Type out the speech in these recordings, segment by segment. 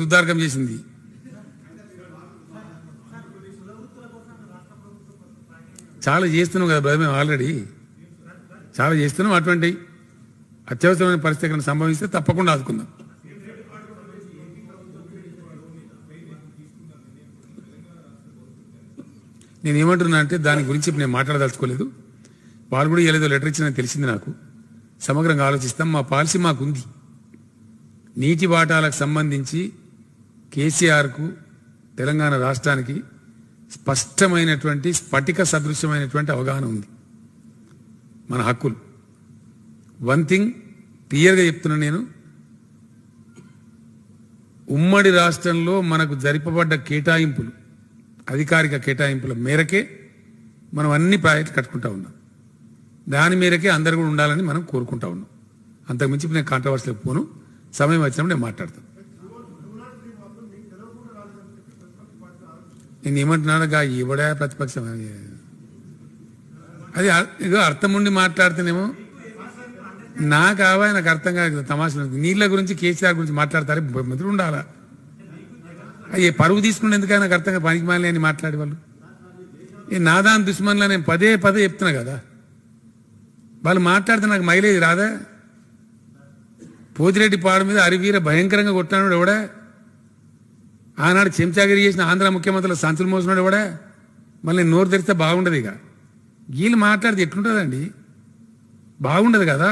దుర్దార్గం చేసింది చాలా చేస్తున్నాం కదా బ్రదర్ మేము ఆల్రెడీ చాలా చేస్తున్నాం అటువంటి అత్యవసరమైన పరిస్థితి సంభవిస్తే తప్పకుండా ఆదుకుందాం నేను ఏమంటున్నా అంటే దాని గురించి నేను మాట్లాడదలుచుకోలేదు వాళ్ళు కూడా ఏదో లెటర్ ఇచ్చిన తెలిసింది నాకు సమగ్రంగా ఆలోచిస్తాం మా పాలసీ మాకుంది నీటి వాటాలకు సంబంధించి కేసీఆర్కు తెలంగాణ రాష్ట్రానికి స్పష్టమైనటువంటి స్ఫటిక సదృశ్యమైనటువంటి అవగాహన ఉంది మన హక్కులు వన్ థింగ్ క్లియర్గా చెప్తున్నాను నేను ఉమ్మడి రాష్ట్రంలో మనకు జరిపబడ్డ కేటాయింపులు అధికారిక కేటాయింపుల మేరకే మనం అన్ని ప్రాజెక్టులు కట్టుకుంటా ఉన్నాం దాని మేరకే అందరు కూడా ఉండాలని మనం కోరుకుంటా ఉన్నాం అంతకుమించి నేను కాంట్రవర్సీలకు పోను సమయం వచ్చినప్పుడు నేను మాట్లాడతాను నేను ఏమంటున్నానుగా ఈవిడ ప్రతిపక్షం అది ఇదో అర్థం ఉండి మాట్లాడుతున్నామో నాకు ఆవా నాకు అర్థం కాదు తమాషా నీళ్ళ గురించి కేసీఆర్ గురించి మాట్లాడతారు ముద్రు ఉండాలా అయ్యే పరువు తీసుకుని ఎందుకైనా నాకు అర్థంగా పనికి మాలి అని మాట్లాడే వాళ్ళు ఈ నాదాన్ దుష్మన్లో నేను పదే పదే చెప్తున్నా కదా వాళ్ళు మాట్లాడితే నాకు మైలేజ్ రాదా పోతిరెడ్డి పాడు మీద అరివీర భయంకరంగా కొట్టాను ఎవడా ఆనాడు చెంచాగిరి చేసిన ఆంధ్ర ముఖ్యమంత్రుల సంచులు మోసినాడు కూడా మళ్ళీ నోరు తెరిస్తే బాగుండదు ఇక వీళ్ళు మాట్లాడితే ఎట్లుంటుందండి బాగుండదు కదా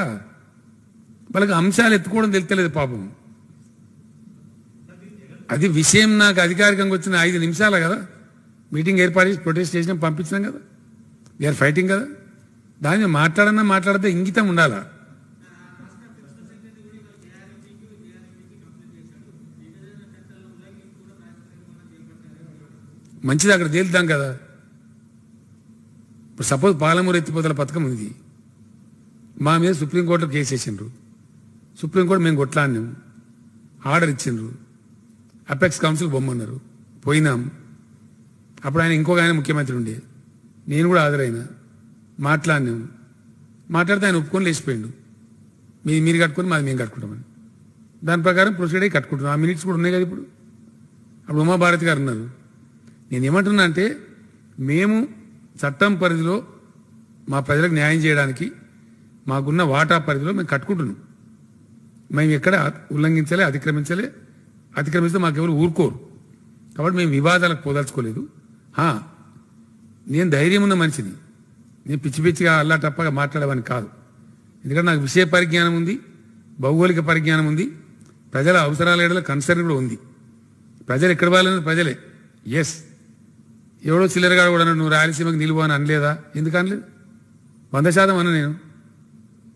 వాళ్ళకి అంశాలు ఎత్తుకోవడం తెలుస్తలేదు పాపం అది విషయం నాకు అధికారికంగా వచ్చిన ఐదు నిమిషాలు కదా మీటింగ్ ఏర్పాటు చేసి ప్రొటెస్ట్ చేసినాం పంపించినాం కదా వీఆర్ ఫైటింగ్ కదా దాని మాట్లాడన్నా మాట్లాడితే ఇంగితం ఉండాలా మంచిది అక్కడ తేలుద్దాం కదా ఇప్పుడు సపోజ్ పాలమూరు ఎత్తిపోతల పథకం ఉంది మా మీద సుప్రీంకోర్టులో కేసు వేసిండ్రు సుప్రీంకోర్టు మేము కొట్లాడినాం ఆర్డర్ ఇచ్చిండ్రు అపెక్స్ కౌన్సిల్ బొమ్మన్నారు పోయినాం అప్పుడు ఆయన ఇంకొక ఆయన ముఖ్యమంత్రి ఉండే నేను కూడా హాజరైనా మాట్లాడినాం మాట్లాడితే ఆయన ఒప్పుకొని లేచిపోయిండు మీ మీరు కట్టుకొని మాది మేము కట్టుకుంటామని దాని ప్రకారం ప్రొసీడ్ అయ్యి కట్టుకుంటున్నాం ఆ మినిట్స్ కూడా ఉన్నాయి కదా ఇప్పుడు అప్పుడు ఉమాభారతి గారు ఉన్నారు నేను ఏమంటున్నా అంటే మేము చట్టం పరిధిలో మా ప్రజలకు న్యాయం చేయడానికి మాకున్న వాటా పరిధిలో మేము కట్టుకుంటున్నాం మేము ఎక్కడ ఉల్లంఘించలే అతిక్రమించలే అతిక్రమిస్తే మాకెవరు ఊరుకోరు కాబట్టి మేము వివాదాలకు పోదలుచుకోలేదు నేను ధైర్యం ఉన్న మనిషిని నేను పిచ్చి పిచ్చిగా అల్లా తప్పగా మాట్లాడేవాని కాదు ఎందుకంటే నాకు విషయ పరిజ్ఞానం ఉంది భౌగోళిక పరిజ్ఞానం ఉంది ప్రజల అవసరాల కన్సర్న్ కూడా ఉంది ప్రజలు ఎక్కడ వాళ్ళని ప్రజలే ఎస్ ఎవడో గారు కూడా నువ్వు రాయలసీమకు నిలువు అని అనలేదా ఎందుకు అనలేదు వంద శాతం అన్న నేను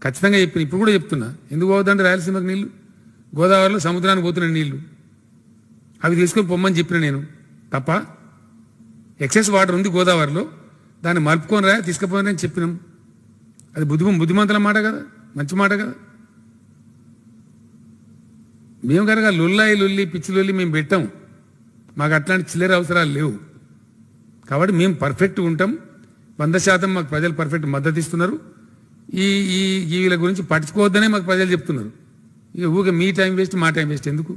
ఖచ్చితంగా చెప్పిన ఇప్పుడు కూడా చెప్తున్నా ఎందుకు పోవద్దండి రాయలసీమకు నీళ్లు గోదావరిలో సముద్రానికి పోతున్న నీళ్లు అవి తీసుకొని పొమ్మని చెప్పిన నేను తప్ప ఎక్సెస్ వాటర్ ఉంది గోదావరిలో దాన్ని మలుపుకొని రా తీసుకుపోయిన చెప్పినాం అది బుద్ధి బుద్ధిమంతుల మాట కదా మంచి మాట కదా మేము కనుక లొల్లాయి లొల్లి పిచ్చి లొల్లి మేము పెట్టాం మాకు అట్లాంటి చిల్లర అవసరాలు లేవు కాబట్టి మేము పర్ఫెక్ట్ ఉంటాం వంద శాతం మాకు ప్రజలు పర్ఫెక్ట్ మద్దతు ఇస్తున్నారు ఈ ఈ వీళ్ళ గురించి పట్టించుకోవద్దనే మాకు ప్రజలు చెప్తున్నారు ఇక ఊరికే మీ టైం వేస్ట్ మా టైం వేస్ట్ ఎందుకు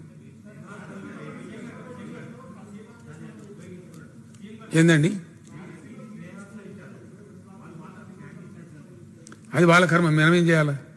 ఏందండి అది వాళ్ళ కర్మ మనం ఏం చేయాలా